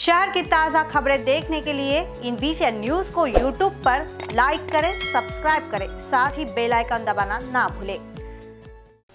शहर की ताज़ा खबरें देखने के लिए इन बीसी न्यूज को यूट्यूब पर लाइक करें सब्सक्राइब करें साथ ही बेल आइकन दबाना ना भूलें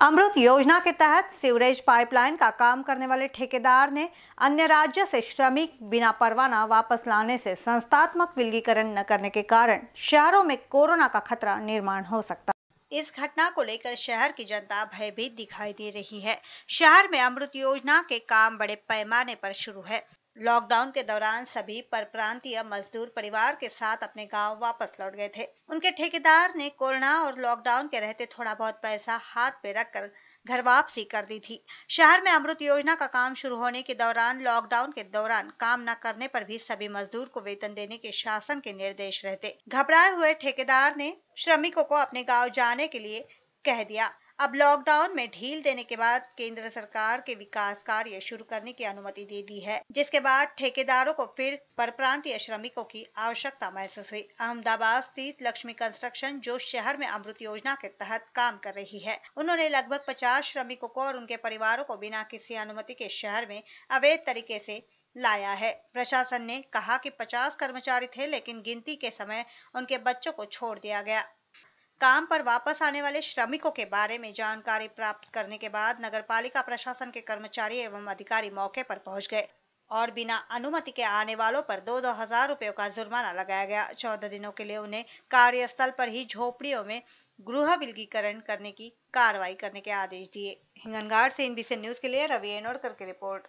अमृत योजना के तहत सीवरेज पाइपलाइन का काम करने वाले ठेकेदार ने अन्य राज्य से श्रमिक बिना परवाना वापस लाने से संस्थात्मक विलगीकरण न करने के कारण शहरों में कोरोना का खतरा निर्माण हो सकता इस घटना को लेकर शहर की जनता भयभीत दिखाई दे रही है शहर में अमृत योजना के काम बड़े पैमाने पर शुरू है लॉकडाउन के दौरान सभी परप्रांतीय मजदूर परिवार के साथ अपने गांव वापस लौट गए थे उनके ठेकेदार ने कोरोना और लॉकडाउन के रहते थोड़ा बहुत पैसा हाथ पे रखकर घर वापसी कर दी थी शहर में अमृत योजना का काम शुरू होने के दौरान लॉकडाउन के दौरान काम न करने पर भी सभी मजदूर को वेतन देने के शासन के निर्देश रहते घबराए हुए ठेकेदार ने श्रमिकों को अपने गाँव जाने के लिए कह दिया अब लॉकडाउन में ढील देने के बाद केंद्र सरकार के विकास कार्य शुरू करने की अनुमति दे दी है जिसके बाद ठेकेदारों को फिर परप्रांतीय श्रमिकों की आवश्यकता महसूस हुई अहमदाबाद स्थित लक्ष्मी कंस्ट्रक्शन जो शहर में अमृत योजना के तहत काम कर रही है उन्होंने लगभग पचास श्रमिकों को और उनके परिवारों को बिना किसी अनुमति के शहर में अवैध तरीके से लाया है प्रशासन ने कहा कि 50 कर्मचारी थे लेकिन गिनती के समय उनके बच्चों को छोड़ दिया गया काम पर वापस आने वाले श्रमिकों के बारे में जानकारी प्राप्त करने के बाद नगर पालिका प्रशासन के कर्मचारी एवं अधिकारी मौके पर पहुंच गए और बिना अनुमति के आने वालों पर दो दो हजार रुपयों का जुर्माना लगाया गया चौदह दिनों के लिए उन्हें कार्यस्थल पर ही झोपड़ियों में गृह विलगीकरण करने की कार्रवाई करने के आदेश दिए हिंगनगाड़ से इन न्यूज के लिए रवि एनोडकर की रिपोर्ट